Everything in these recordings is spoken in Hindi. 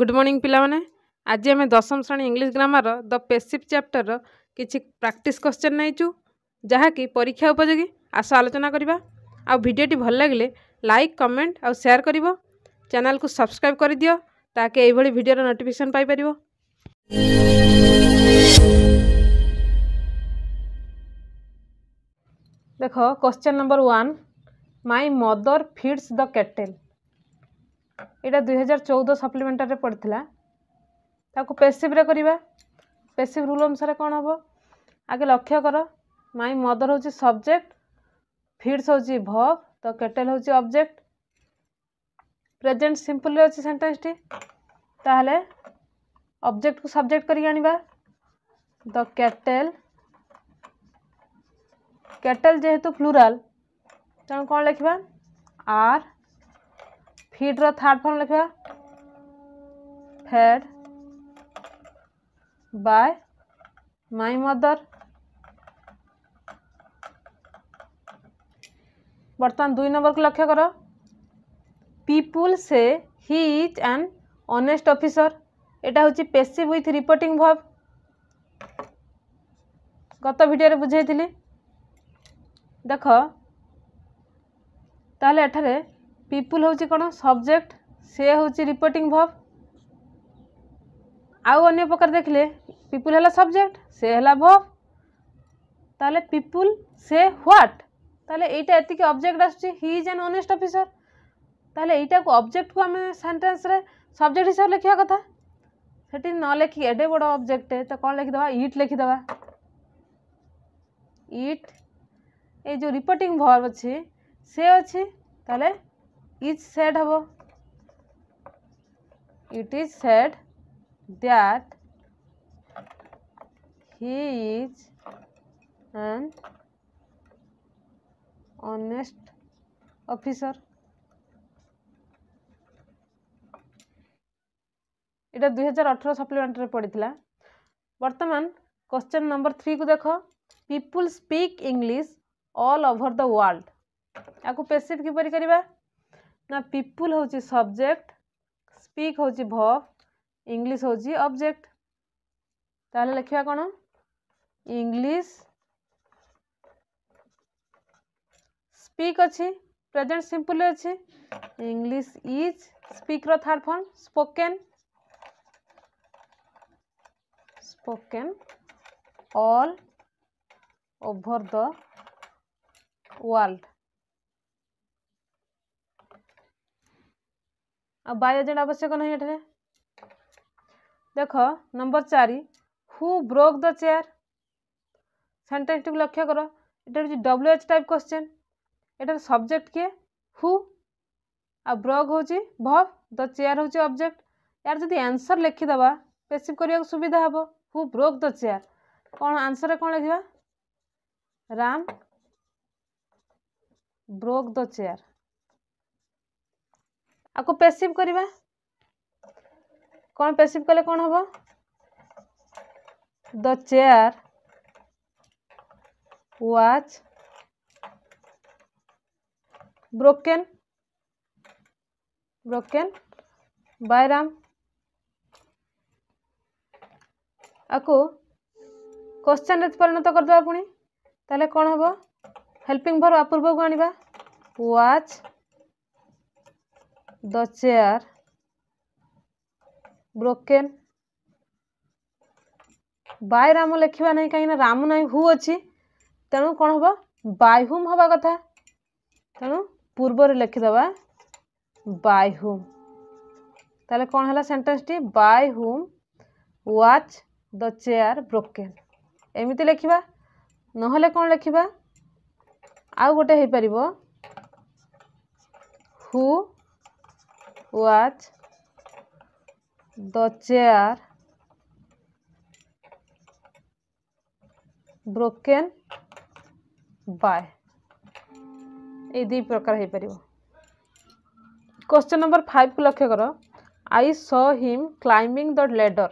ગુડ મોર્નિંગ ପିଲାମାନେ ଆଜି ଆମେ ଦଶମ ଶ୍ରେଣୀ ଇଂଲିଶ ଗ୍ରାମାର ଦ ପେସିଭ୍ ଚାପ୍ଟରର କିଛି ପ୍ରାକ୍ଟିସ୍ କ୍ୱେଶ୍ଚନ୍ ନେଇଛୁ ଯାହାକି ପରୀକ୍ଷା ଉପଯୋଗୀ ଆସ ଆଲୋଚନା କରିବା ଆଉ ଭିଡ଼ିଓଟି ଭଲ ଲାଗିଲେ ଲାଇକ୍ କମେଣ୍ଟ ଆଉ ସେୟାର କରିବ ଚ୍ୟାନେଲକୁ ସବସ୍କ୍ରାଇବ୍ କରିଦିଅ ତାକି ଏଇଭଳି ଭିଡ଼ିଓର ନୋଟିଫିକେସନ୍ ପାଇପାରିବ ଦେଖ question number one my mother feeds the kettle यहाँ दुई हजार चौदह सप्लीमेटर पड़ता ताको पेसीव्रे पेसीव रूल अनुसार कौन हम आगे लक्ष्य कर माई मदर हूँ सब्जेक्ट फिड्स हूँ भव तो कैटेल हूँ अब्जेक्ट प्रेजेन्ट सिंपल अच्छे सेन्टेन्स टी ताले अब्जेक्ट को सब्जेक्ट कर कैटेल कैटेल जेहेतु प्लूराल तेना कौन लिखा आर ফিড্র থার্ড ফর্ম লেখা ফেড বাই মাই মদর বর্তমান দুই নম্বরকে লক্ষ্য কর people say he is an honest officer এটা হচ্ছে পেসিভ উইথ রিপোর্টিং ভব গত ভিডিওরে বুঝাইলি দেখ তাহলে এখানে ପିପୁଲ୍ ହେଉଛି କ'ଣ ସବଜେକ୍ଟ ସେ ହେଉଛି ରିପୋର୍ଟିଂ ଭବ୍ ଆଉ ଅନ୍ୟ ପ୍ରକାର ଦେଖିଲେ ପିପୁଲ୍ ହେଲା ସବଜେକ୍ଟ ସେ ହେଲା ଭବ୍ ତାହେଲେ ପିପୁଲ୍ ସେ ହ୍ୱାଟ୍ ତାହେଲେ ଏଇଟା ଏତିକି ଅବଜେକ୍ଟ ଆସୁଛି he is an honest officer ତାହେଲେ ଏଇଟାକୁ ଅବଜେକ୍ଟକୁ ଆମେ ସେଣ୍ଟେନ୍ସରେ ସବଜେକ୍ଟ ହିସାବରେ ଲେଖିବା କଥା ସେଠି ନ ଲେଖି ଏଡ଼େ ବଡ଼ ଅବଜେକ୍ଟ ତ କ'ଣ ଲେଖିଦେବା ଇଟ୍ ଲେଖିଦେବା ଇଟ୍ ଏଇ ଯେଉଁ ରିପୋର୍ଟିଂ ଭର୍ବ ଅଛି ସେ ଅଛି ତାହେଲେ ଇଜ୍ ସେଡ୍ ହେବ it is said that he is an honest officer এটা দুই হাজার অঠর সপ্লিমেন্টারি পড়েছিল বর্তমান কোশ্চেন নম্বর থ্রি কু দেখ people speak English all over the world আকু পেসিভ কিপর করা ना पीपुल हूँ सब्जेक्ट स्पीक हूँ भव इंग्लीश हूँ अब्जेक्ट ताल लिखा कौन इंग्लीश स्पीक अच्छी प्रेजेंट सिंपल अच्छी English is speak third form spoken spoken all over the world ଆଉ ବାୟୋ ଏଜେଣ୍ଟ ଆବଶ୍ୟକ ନାହିଁ ଏଠାରେ ଦେଖ ନମ୍ବର ଚାରି ହୁ ବ୍ରୋକ୍ ଦ ଚେୟାର ସେଣ୍ଟେନ୍ସଟିକୁ ଲକ୍ଷ୍ୟ କର এটা হচ্ছে ডব্লুএচ টাইপ কোশ্চেন এটার সবজেক্ট কি হু আর ব্রগ হচ্ছে ভব দ চেয়ার হচ্ছে অবজেক্ট ইয়ার যদি আনসর লেখিদেবা পেসিভ করা সুবিধা হব হু ব্রোক দ চেয়ার কোণ আনসরে কোণ লেখা রাম ব্রোক দ চেয়ার आपको पैसिव करवा कौन पेसीव कले कौन whom the chair was broken broken by Ram आपको क्वेश्चन परिणत करदे पुणी तेल कौन हम हेल्पिंग भर आपूर्व को आणवा was the chair broken by Ram ଲେଖିବା ନାହିଁ କାହିଁକିନା ରାମ ନାହିଁ ହୁ ଅଛି ତେଣୁ କ'ଣ ହେବ ବାଇ ହୁମ୍ ହେବା କଥା ତେଣୁ ପୂର୍ବରୁ ଲେଖିଦେବା ବାଇ ହୁମ୍ ତାହେଲେ କ'ଣ ହେଲା ସେଣ୍ଟେନ୍ସଟି by whom was the chair broken ଏମିତି ଲେଖିବା ନହେଲେ କ'ଣ ଲେଖିବା ଆଉ ଗୋଟେ ହେଇପାରିବ ହୁ watch the chair broken by এই দুই প্রকার হইপারিব কোশ্চেন নম্বর ফাইভ কু লক্ষ্য কর I saw him climbing the ladder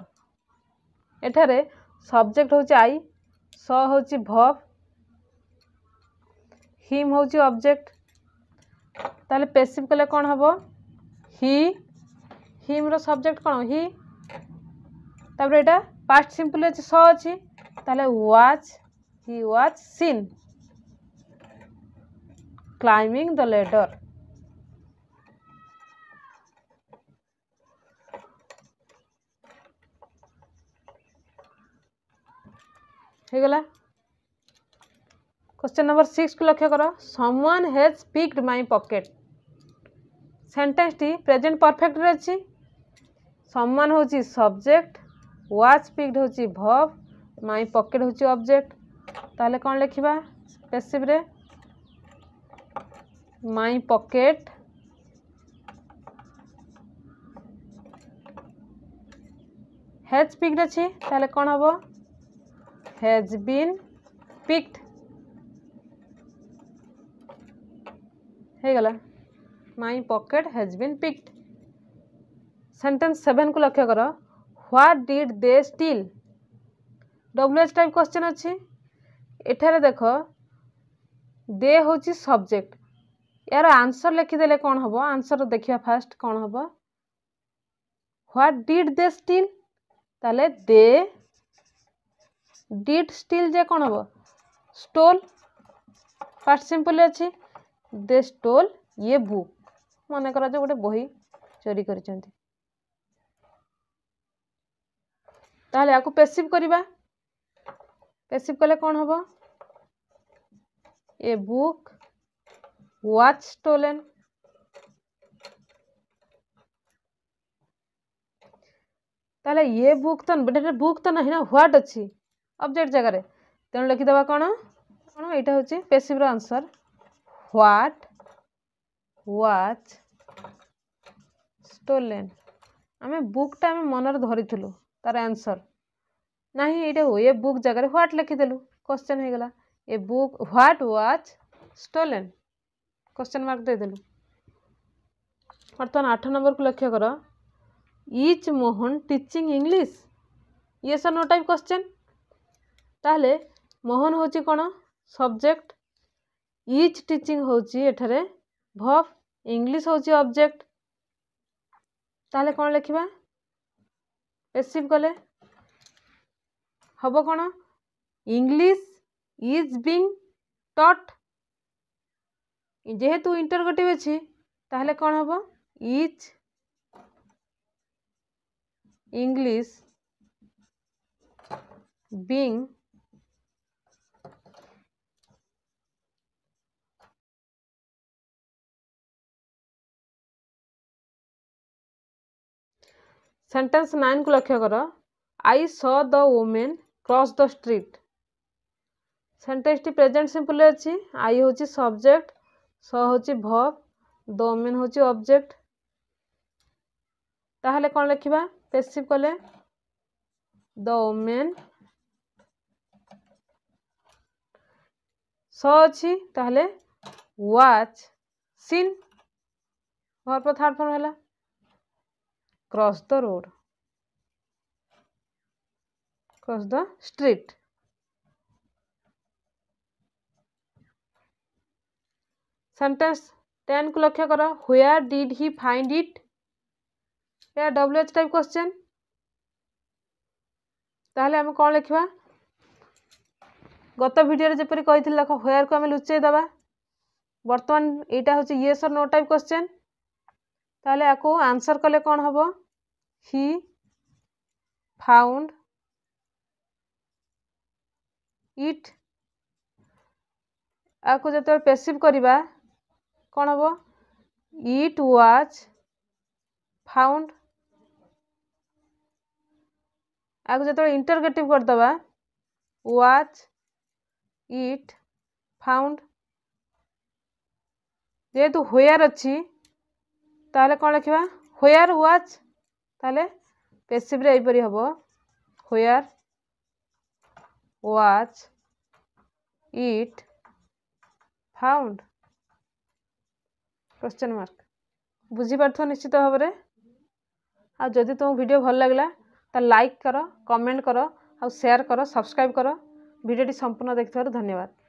এঠারে সবজেক্ট হচ্ছে আই স হচ্ছে ভব হিম হচ্ছে অবজেক্ট তাহলে পেসিভ কলে কণ হব हि हिम सब्जेक्ट कौन हि तापर यहाँ पास्ट सिंपल अच्छे स अच्छी तेल was he was seen climbing the ladder ठीक क्वेश्चन नंबर सिक्स को लक्ष्य कर someone has picked my pocket sentence टी प्रेजेन्ट परफेक्ट अच्छी सम्मान हूँ सब्जेक्ट व्च पिक्ड हूँ भव माई पकेट हूँ अब्जेक्ट ताल कौन लिखा स्पेसीफ्रे माई पकेट हेज पिक्ड अच्छी ताल कौन हम हेज बीन पिक्ड हो गला my pocket has been picked sentence seven को लक्ष्य कर what did they steal W H type question अच्छी এখানে দেখ দে হচ্ছে সবজেক্ট এর আনসর লিখিদেলে কোণ হব আনসর দেখা ফার্স্ট কোণ হব হোয়াট ডিড দে স্টিল তাহলে দে ডিড স্টিল যে কোণ হব স্টোল পার্ট সিম্পল অছি দে স্টোল ইয়ে বুক ମନେ କରାଯାଉ ଗୋଟେ ବହି ଚୋରି କରିଛନ୍ତି ତାହେଲେ ଆକୁ ପେସିଭ୍ କରିବା ପେସିଭ୍ କଲେ କ'ଣ ହେବ ଏ ବୁକ୍ ୱାଚ୍ ଷ୍ଟୋଲେନ୍ তাহলে ইয়ে বুক তো এটা বুক তো না হোয়াট অবজেক্ট জায়গায় তেমন লিখিদেবা কোণ কোণ এইটা হচ্ছে পেসিভ্র আনসর হোয়াট ওয়াচ ରେଷ୍ଟୋରାଣ୍ଟ ଆମେ ବୁକ୍ଟା ଆମେ ମନରେ ଧରିଥିଲୁ ତା'ର ଆନ୍ସର୍ ନାହିଁ ଏଇଟା ଏ ବୁକ୍ ଜାଗାରେ ହ୍ୱାଟ୍ ଲେଖିଦେଲୁ କୋଶ୍ଚେନ୍ ହେଇଗଲା a book what was stolen question mark ଦେଇଦେଲୁ ବର୍ତ୍ତମାନ ଆଠ ନମ୍ବରକୁ ଲକ୍ଷ୍ୟ କର is Mohan teaching English yes no type question ତାହେଲେ ମୋହନ ହେଉଛି କ'ଣ ସବଜେକ୍ଟ ଇଜ୍ ଟିଚିଂ ହେଉଛି ଏଠାରେ ଭବ୍ ଇଂଲିଶ ହେଉଛି ଅବଜେକ୍ଟ ତାହେଲେ କ'ଣ ଲେଖିବା ରିସିଭ୍ କଲେ ହେବ କ'ଣ ଇଂଲିଶ ଇଜ୍ ବିଂ ଟଟ୍ ଯେହେତୁ ଇଣ୍ଟରଗେଟିଭ୍ ଅଛି ତାହେଲେ କ'ଣ ହେବ is English being sentence nine को लक्ष्य कर I saw the women cross the street sentence टी प्रेजेंट सिंपल अच्छी आई हूँ सब्जेक्ट स हूँ भव द वुमेन हूँ ऑब्जेक्ट ताहले कौन लिखा पेसिव कले द वुमेन स अच्छी ताच सीन भर पर थार्ड फर्म है cross the road cross the street sentence 10 को लक्ष्य कर where did he find it यह डब्ल्यू एच टाइप क्वेश्चन ताल आम कौन लिखा गत भिड जपरी कही देख हुए को आम बर्तमान यहाँ हूँ ये सर नो टाइप क्वेश्चन ତାହେଲେ ୟାକୁ ଆନ୍ସର୍ କଲେ କ'ଣ ହେବ ହି ଫାଉଣ୍ଡ ଇଟ୍ ୟାକୁ ଯେତେବେଳେ ପେସିଭ୍ କରିବା କ'ଣ ହେବ ଇଟ୍ ୱାଜ୍ ଫାଉଣ୍ଡ ୟାକୁ ଯେତେବେଳେ ଇଣ୍ଟରଗେଟିଭ୍ କରିଦେବା ୱାଜ୍ ଇଟ୍ ଫାଉଣ୍ଡ ଯେହେତୁ ହୋୟାର୍ ଅଛି ତାହେଲେ କ'ଣ ଲେଖିବା ହ୍ୱେୟାର୍ ୱାଜ୍ ତାହେଲେ ପେସିଭ୍ରେ ଏହିପରି ହେବ where was it found question mark ବୁଝିପାରୁଥିବ ନିଶ୍ଚିତ ଭାବରେ ଆଉ ଯଦି ତୁମ ଭିଡ଼ିଓ ଭଲ ଲାଗିଲା ତାହେଲେ ଲାଇକ୍ କର କମେଣ୍ଟ କର ଆଉ ସେୟାର କର ସବସ୍କ୍ରାଇବ୍ କର ଭିଡ଼ିଓଟି ସମ୍ପୂର୍ଣ୍ଣ ଦେଖିଥିବାରୁ ଧନ୍ୟବାଦ